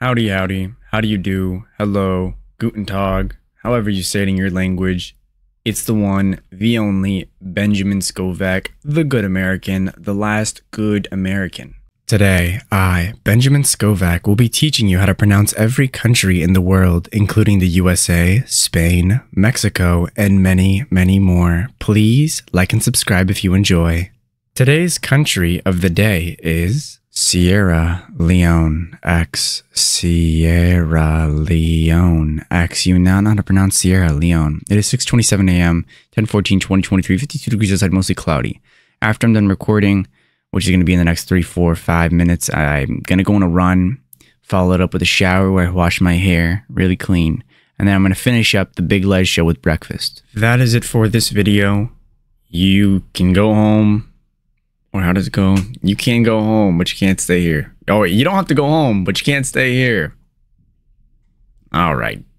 howdy howdy, how do you do, hello, guten tag, however you say it in your language. It's the one, the only Benjamin Skovac, the good American, the last good American. Today, I, Benjamin Skovac, will be teaching you how to pronounce every country in the world, including the USA, Spain, Mexico, and many, many more. Please like and subscribe if you enjoy. Today's country of the day is Sierra Leone X. Sierra Leone X. You now know how to pronounce Sierra Leone. It is 6.27 a.m., 10.14, 2023, 52 degrees outside, mostly cloudy. After I'm done recording, which is going to be in the next three, four, five minutes, I'm going to go on a run, follow it up with a shower where I wash my hair really clean. And then I'm going to finish up the Big Leg Show with breakfast. That is it for this video. You can go home or how does it go? You can go home, but you can't stay here. Oh, wait, you don't have to go home, but you can't stay here. All right.